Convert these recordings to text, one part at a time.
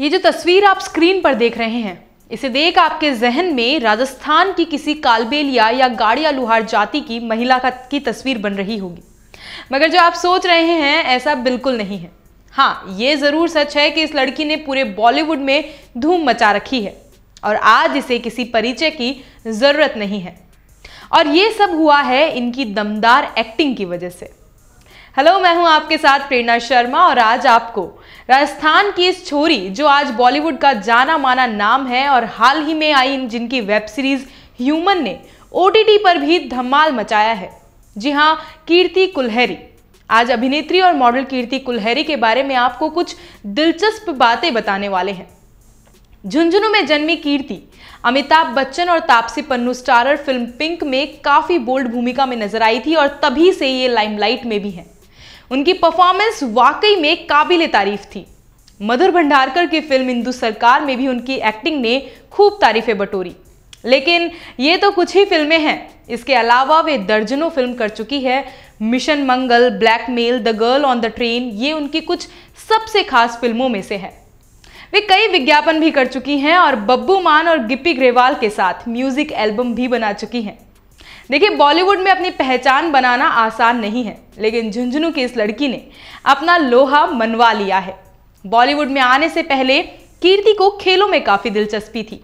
ये जो तस्वीर आप स्क्रीन पर देख रहे हैं इसे देख आपके जहन में राजस्थान की किसी कालबेलिया या गाड़िया लुहार जाति की महिला का की तस्वीर बन रही होगी मगर जो आप सोच रहे हैं ऐसा बिल्कुल नहीं है हाँ ये ज़रूर सच है कि इस लड़की ने पूरे बॉलीवुड में धूम मचा रखी है और आज इसे किसी परिचय की ज़रूरत नहीं है और ये सब हुआ है इनकी दमदार एक्टिंग की वजह से हेलो मैं हूं आपके साथ प्रेरणा शर्मा और आज आपको राजस्थान की इस छोरी जो आज बॉलीवुड का जाना माना नाम है और हाल ही में आई जिनकी वेब सीरीज ह्यूमन ने ओ पर भी धमाल मचाया है जी हाँ कीर्ति कुल्हरी आज अभिनेत्री और मॉडल कीर्ति कुल्हरी के बारे में आपको कुछ दिलचस्प बातें बताने वाले हैं झुंझुनू में जन्मी कीर्ति अमिताभ बच्चन और Taapsee Pannu starrer film Pink में काफ़ी बोल्ड भूमिका में नजर आई थी और तभी से ये लाइमलाइट में भी हैं उनकी परफॉर्मेंस वाकई में काबिल तारीफ थी मधुर भंडारकर की फिल्म हिंदू सरकार में भी उनकी एक्टिंग ने खूब तारीफें बटोरी लेकिन ये तो कुछ ही फिल्में हैं इसके अलावा वे दर्जनों फिल्म कर चुकी है Mission Mangal Blackmail The Girl on the Train ये उनकी कुछ सबसे खास फिल्मों में से है वे कई विज्ञापन भी कर चुकी हैं और बब्बू मान और गिप्पी ग्रेवाल के साथ म्यूजिक एल्बम भी बना चुकी हैं देखिए बॉलीवुड में अपनी पहचान बनाना आसान नहीं है लेकिन झुंझुनू की इस लड़की ने अपना लोहा मनवा लिया है बॉलीवुड में आने से पहले कीर्ति को खेलों में काफ़ी दिलचस्पी थी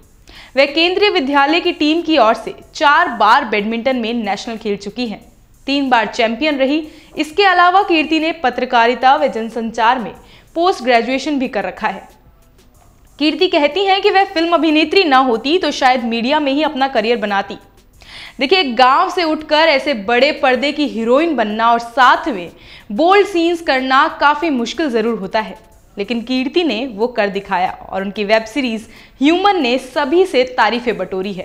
वह केंद्रीय विद्यालय की टीम की ओर से चार बार बैडमिंटन में नेशनल खेल चुकी हैं तीन बार चैंपियन रही इसके अलावा कीर्ति ने पत्रकारिता व जनसंचार में पोस्ट ग्रेजुएशन भी कर रखा है कीर्ति कहती हैं कि वह फिल्म अभिनेत्री ना होती तो शायद मीडिया में ही अपना करियर बनाती देखिए गांव से उठकर ऐसे बड़े पर्दे की हीरोइन बनना और साथ में बोल्ड सीन्स करना काफ़ी मुश्किल ज़रूर होता है लेकिन कीर्ति ने वो कर दिखाया और उनकी वेब सीरीज़ ह्यूमन ने सभी से तारीफ़ें बटोरी है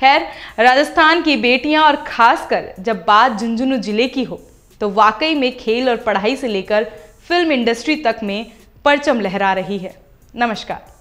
खैर राजस्थान की बेटियां और खासकर जब बात झुंझुनू जिले की हो तो वाकई में खेल और पढ़ाई से लेकर फिल्म इंडस्ट्री तक में परचम लहरा रही है नमस्कार